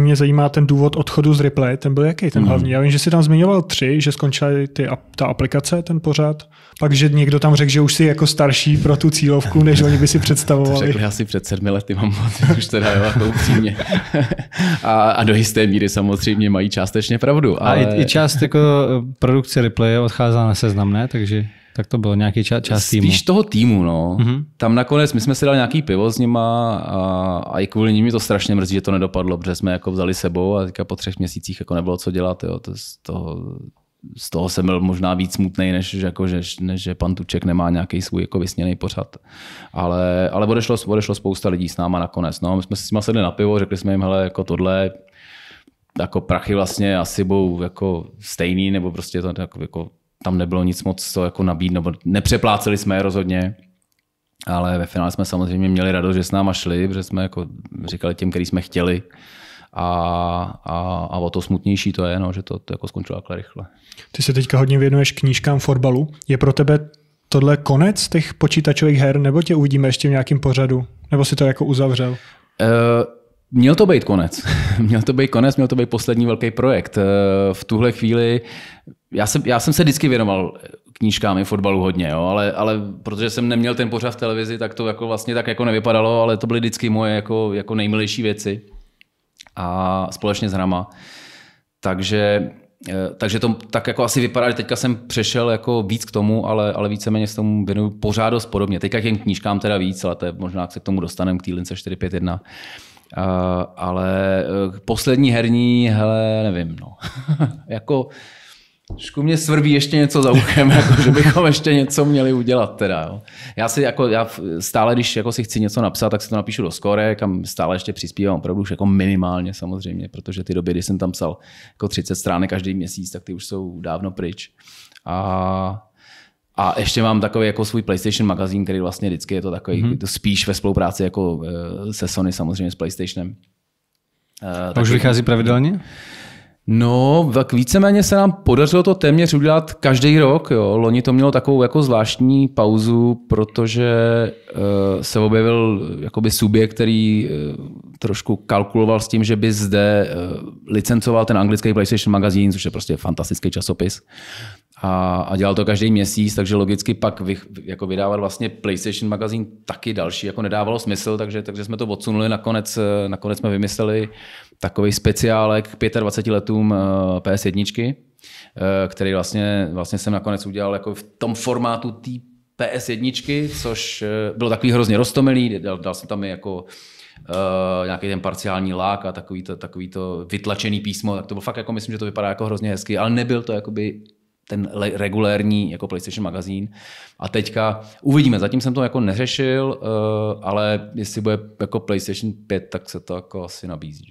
konkrétně mě zajímá ten důvod odchodu z Ripley, ten byl jaký ten mm. hlavní? Já vím, že si tam zmiňoval tři, že skončila ty, ta aplikace, ten pořad, pak, že někdo tam řekl, že už si jako starší pro tu cílovku, než oni by si představovali. to řekl asi před sedmi lety, mám pocit, už teda jo, to upřímně. a, a do jisté míry samozřejmě mají částečně pravdu. Ale... A i, i část jako eh, produkce Ripley odcházela na seznam, ne? Takže tak to bylo nějaký čas, čas týmu. Spíš toho týmu, no. Mm-hmm. Tam nakonec my jsme si dali nějaký pivo s nima a, a i kvůli nimi to strašně mrzí, že to nedopadlo, protože jsme jako vzali sebou a teďka po třech měsících jako nebylo co dělat, jo. To z toho, z toho jsem byl možná víc smutný, než, jako, že, než že pan Tuček nemá nějaký svůj jako vysněný pořad. Ale, ale odešlo, odešlo spousta lidí s náma nakonec. No, my jsme si s nima sedli na pivo, řekli jsme jim, hele, jako tohle, jako prachy vlastně asi budou jako stejný, nebo prostě to jako, jako tam nebylo nic moc, co jako nabít, nebo nepřepláceli jsme je rozhodně, ale ve finále jsme samozřejmě měli radost, že s náma šli, protože jsme jako říkali těm, který jsme chtěli, a, a, a o to smutnější to je, no, že to, to jako skončilo takhle rychle. Ty se teďka hodně věnuješ knížkám fotbalu. Je pro tebe tohle konec těch počítačových her, nebo tě uvidíme ještě v nějakém pořadu? Nebo si to jako uzavřel? Uh, Měl to být konec. měl to být konec, měl to být poslední velký projekt. Eh, v tuhle chvíli já jsem, já jsem se vždycky věnoval eh, knížkám i fotbalu hodně, jo, ale, ale protože jsem neměl ten pořad v televizi, tak to jako vlastně tak jako nevypadalo, ale to byly vždycky moje jako, jako nejmilejší věci a společně s hrama. Takže, eh, takže to tak jako asi vypadá, že teďka jsem přešel jako víc k tomu, ale, ale víceméně s tomu věnuju pořád dost podobně. Teďka k těm knížkám teda víc, ale to je, možná se k tomu dostaneme k té lince 451. Uh, eh, ale uh, poslední herní, hele, nevím, no. jako Trošku mě svrví ještě něco za uchem, jako, že bychom ještě něco měli udělat. Teda, jo. Já si jako, já stále, když jako si chci něco napsat, tak si to napíšu do skore, kam stále ještě přispívám opravdu už jako minimálně samozřejmě, protože ty doby, kdy jsem tam psal jako 30 stránek každý měsíc, tak ty už jsou dávno pryč. A a ještě mám takový jako svůj PlayStation magazín, který vlastně vždycky je to takový, mm-hmm. to spíš ve spolupráci jako eh, se Sony samozřejmě s PlayStationem. Uh, a už vychází pravidelně? No, tak víceméně se nám podařilo to téměř udělat každý rok. Jo. Loni to mělo takovou jako zvláštní pauzu, protože uh, se objevil eh, jakoby subjekt, který uh, trošku kalkuloval s tím, že by zde uh, licencoval ten anglický PlayStation magazín, což je prostě fantastický časopis a, a dělal to každý měsíc, takže logicky pak vy, jako vydávat vlastně PlayStation magazín taky další, jako nedávalo smysl, takže, takže jsme to odsunuli, nakonec, nakonec jsme vymysleli takový speciálek k 25 letům eh, PS1, eh, který vlastně, vlastně jsem nakonec udělal jako v tom formátu té PS1, což eh, bylo takový hrozně roztomilý, dal, dal jsem tam i jako Uh, nějaký ten parciální lák a takový to, takový to vytlačený písmo, tak to bylo fakt jako, myslím, že to vypadá jako hrozně hezky, ale nebyl to jakoby ten regulérní jako PlayStation magazín. A teďka uvidíme, zatím jsem to jako neřešil, eh, ale jestli bude jako PlayStation 5, tak se to jako asi nabízí. Že?